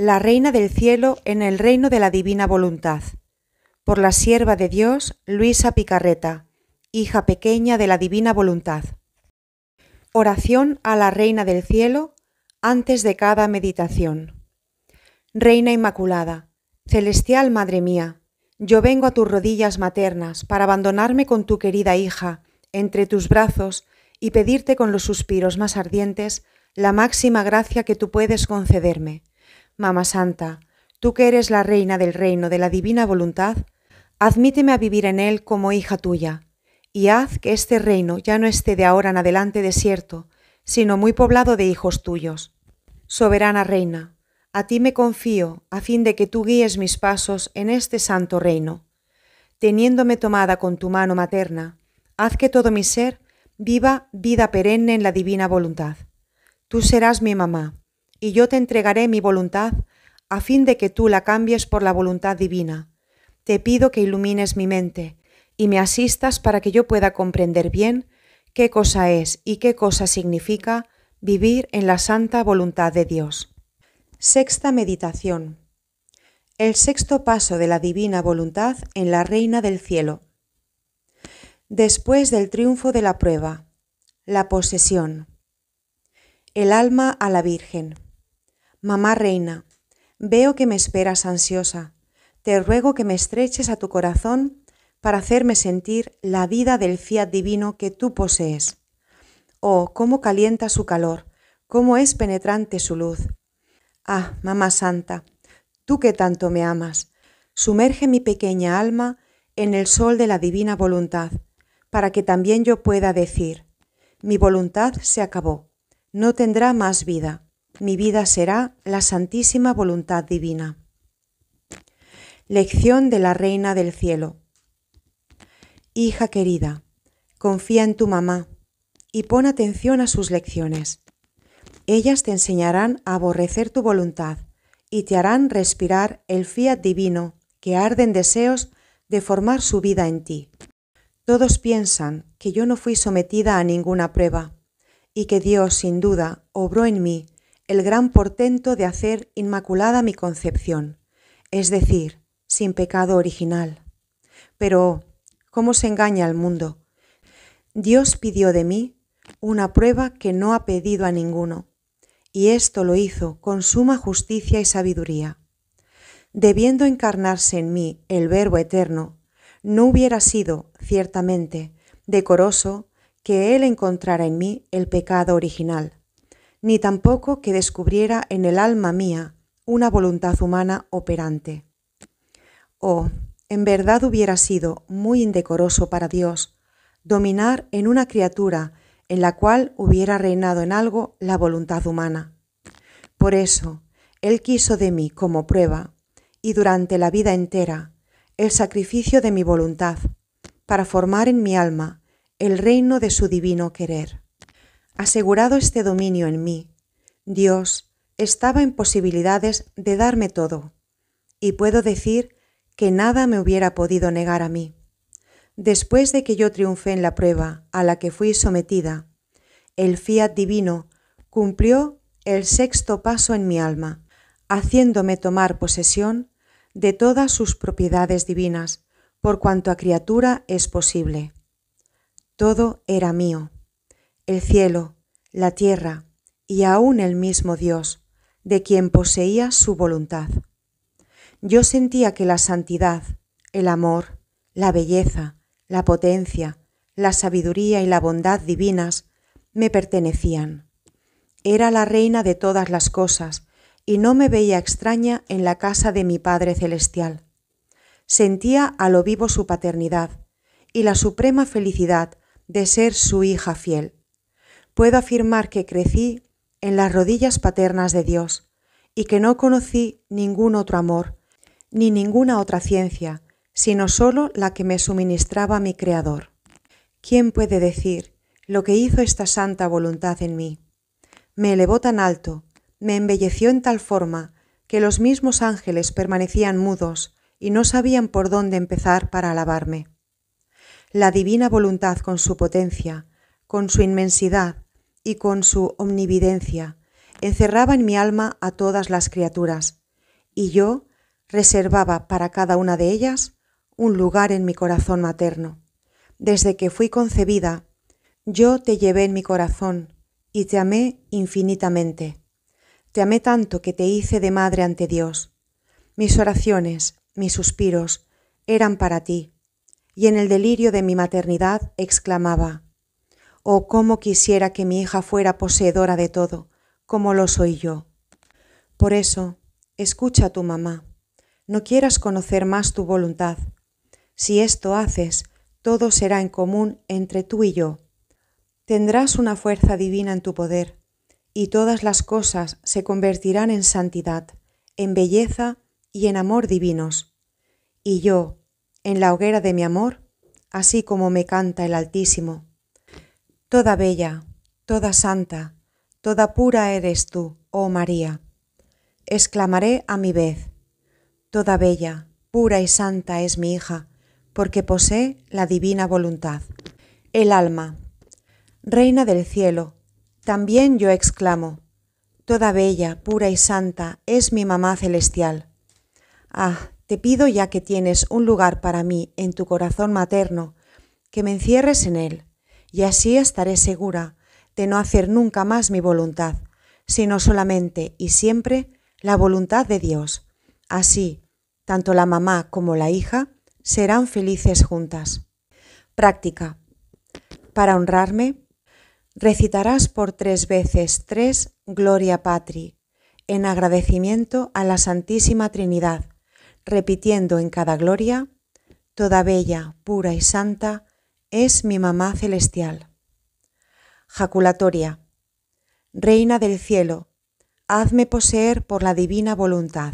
la Reina del Cielo en el reino de la Divina Voluntad, por la sierva de Dios Luisa Picarreta, hija pequeña de la Divina Voluntad. Oración a la Reina del Cielo antes de cada meditación. Reina Inmaculada, celestial Madre mía, yo vengo a tus rodillas maternas para abandonarme con tu querida hija, entre tus brazos, y pedirte con los suspiros más ardientes la máxima gracia que tú puedes concederme Mamá Santa, tú que eres la reina del reino de la divina voluntad, admíteme a vivir en él como hija tuya, y haz que este reino ya no esté de ahora en adelante desierto, sino muy poblado de hijos tuyos. Soberana Reina, a ti me confío a fin de que tú guíes mis pasos en este santo reino. Teniéndome tomada con tu mano materna, haz que todo mi ser viva vida perenne en la divina voluntad. Tú serás mi mamá, y yo te entregaré mi voluntad, a fin de que tú la cambies por la voluntad divina. Te pido que ilumines mi mente y me asistas para que yo pueda comprender bien qué cosa es y qué cosa significa vivir en la santa voluntad de Dios. Sexta meditación. El sexto paso de la divina voluntad en la Reina del Cielo. Después del triunfo de la prueba, la posesión. El alma a la Virgen. Mamá reina, veo que me esperas ansiosa. Te ruego que me estreches a tu corazón para hacerme sentir la vida del fiat divino que tú posees. Oh, cómo calienta su calor, cómo es penetrante su luz. Ah, Mamá Santa, tú que tanto me amas, sumerge mi pequeña alma en el sol de la divina voluntad, para que también yo pueda decir, mi voluntad se acabó, no tendrá más vida, mi vida será la santísima voluntad divina. Lección de la Reina del Cielo. Hija querida, confía en tu mamá y pon atención a sus lecciones. Ellas te enseñarán a aborrecer tu voluntad y te harán respirar el fiat divino que arden deseos de formar su vida en ti. Todos piensan que yo no fui sometida a ninguna prueba y que Dios, sin duda, obró en mí el gran portento de hacer inmaculada mi concepción, es decir, sin pecado original. Pero, ¿cómo se engaña al mundo? Dios pidió de mí una prueba que no ha pedido a ninguno, y esto lo hizo con suma justicia y sabiduría. Debiendo encarnarse en mí el Verbo Eterno, no hubiera sido, ciertamente, decoroso que Él encontrara en mí el pecado original ni tampoco que descubriera en el alma mía una voluntad humana operante. Oh, en verdad hubiera sido muy indecoroso para Dios dominar en una criatura en la cual hubiera reinado en algo la voluntad humana. Por eso, Él quiso de mí como prueba, y durante la vida entera, el sacrificio de mi voluntad, para formar en mi alma el reino de su divino querer. Asegurado este dominio en mí, Dios estaba en posibilidades de darme todo, y puedo decir que nada me hubiera podido negar a mí. Después de que yo triunfé en la prueba a la que fui sometida, el fiat divino cumplió el sexto paso en mi alma, haciéndome tomar posesión de todas sus propiedades divinas, por cuanto a criatura es posible. Todo era mío el cielo, la tierra y aún el mismo Dios, de quien poseía su voluntad. Yo sentía que la santidad, el amor, la belleza, la potencia, la sabiduría y la bondad divinas me pertenecían. Era la reina de todas las cosas y no me veía extraña en la casa de mi Padre Celestial. Sentía a lo vivo su paternidad y la suprema felicidad de ser su hija fiel puedo afirmar que crecí en las rodillas paternas de Dios y que no conocí ningún otro amor, ni ninguna otra ciencia, sino sólo la que me suministraba mi Creador. ¿Quién puede decir lo que hizo esta santa voluntad en mí? Me elevó tan alto, me embelleció en tal forma, que los mismos ángeles permanecían mudos y no sabían por dónde empezar para alabarme. La divina voluntad con su potencia, con su inmensidad y con su omnividencia, encerraba en mi alma a todas las criaturas, y yo reservaba para cada una de ellas un lugar en mi corazón materno. Desde que fui concebida, yo te llevé en mi corazón y te amé infinitamente. Te amé tanto que te hice de madre ante Dios. Mis oraciones, mis suspiros, eran para ti, y en el delirio de mi maternidad exclamaba, Oh, cómo quisiera que mi hija fuera poseedora de todo, como lo soy yo. Por eso, escucha a tu mamá. No quieras conocer más tu voluntad. Si esto haces, todo será en común entre tú y yo. Tendrás una fuerza divina en tu poder, y todas las cosas se convertirán en santidad, en belleza y en amor divinos. Y yo, en la hoguera de mi amor, así como me canta el Altísimo, Toda bella, toda santa, toda pura eres tú, oh María. Exclamaré a mi vez, toda bella, pura y santa es mi hija, porque posee la divina voluntad. El alma, Reina del cielo, también yo exclamo, toda bella, pura y santa es mi mamá celestial. Ah, te pido ya que tienes un lugar para mí en tu corazón materno, que me encierres en él y así estaré segura de no hacer nunca más mi voluntad, sino solamente y siempre la voluntad de Dios. Así, tanto la mamá como la hija serán felices juntas. Práctica. Para honrarme, recitarás por tres veces tres Gloria Patri, en agradecimiento a la Santísima Trinidad, repitiendo en cada gloria, Toda bella, pura y santa, es mi mamá celestial. Jaculatoria. Reina del cielo, hazme poseer por la divina voluntad.